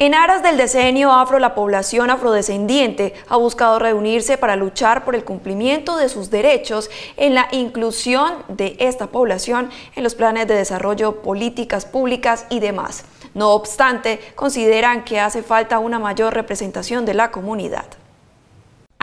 En aras del decenio afro, la población afrodescendiente ha buscado reunirse para luchar por el cumplimiento de sus derechos en la inclusión de esta población en los planes de desarrollo, políticas públicas y demás. No obstante, consideran que hace falta una mayor representación de la comunidad.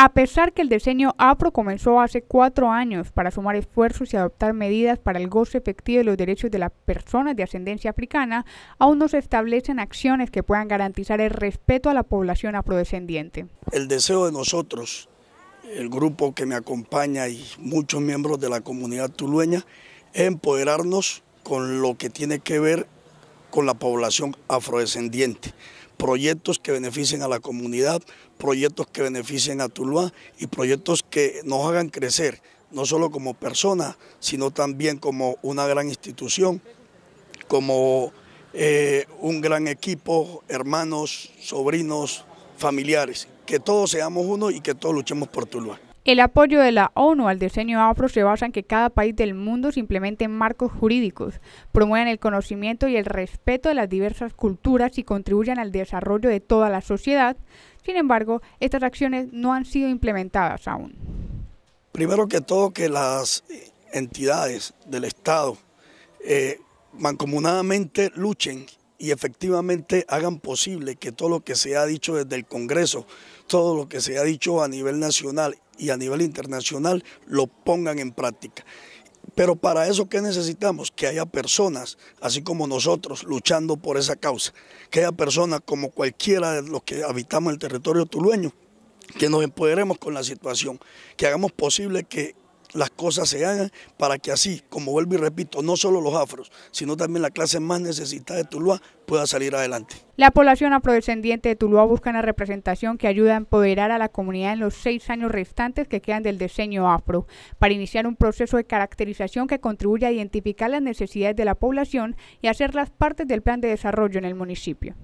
A pesar que el diseño afro comenzó hace cuatro años para sumar esfuerzos y adoptar medidas para el goce efectivo de los derechos de las personas de ascendencia africana, aún no se establecen acciones que puedan garantizar el respeto a la población afrodescendiente. El deseo de nosotros, el grupo que me acompaña y muchos miembros de la comunidad tulueña, es empoderarnos con lo que tiene que ver con la población afrodescendiente proyectos que beneficien a la comunidad, proyectos que beneficien a Tuluá y proyectos que nos hagan crecer, no solo como persona sino también como una gran institución, como eh, un gran equipo, hermanos, sobrinos, familiares, que todos seamos uno y que todos luchemos por Tuluá. El apoyo de la ONU al diseño afro se basa en que cada país del mundo se implemente marcos jurídicos, promuevan el conocimiento y el respeto de las diversas culturas y contribuyan al desarrollo de toda la sociedad. Sin embargo, estas acciones no han sido implementadas aún. Primero que todo, que las entidades del Estado eh, mancomunadamente luchen y efectivamente hagan posible que todo lo que se ha dicho desde el Congreso, todo lo que se ha dicho a nivel nacional y a nivel internacional, lo pongan en práctica. Pero para eso, ¿qué necesitamos? Que haya personas, así como nosotros, luchando por esa causa. Que haya personas como cualquiera de los que habitamos el territorio tulueño, que nos empoderemos con la situación, que hagamos posible que las cosas se hagan para que así, como vuelvo y repito, no solo los afros, sino también la clase más necesitada de Tuluá pueda salir adelante. La población afrodescendiente de Tuluá busca una representación que ayude a empoderar a la comunidad en los seis años restantes que quedan del diseño afro, para iniciar un proceso de caracterización que contribuya a identificar las necesidades de la población y hacerlas parte del plan de desarrollo en el municipio.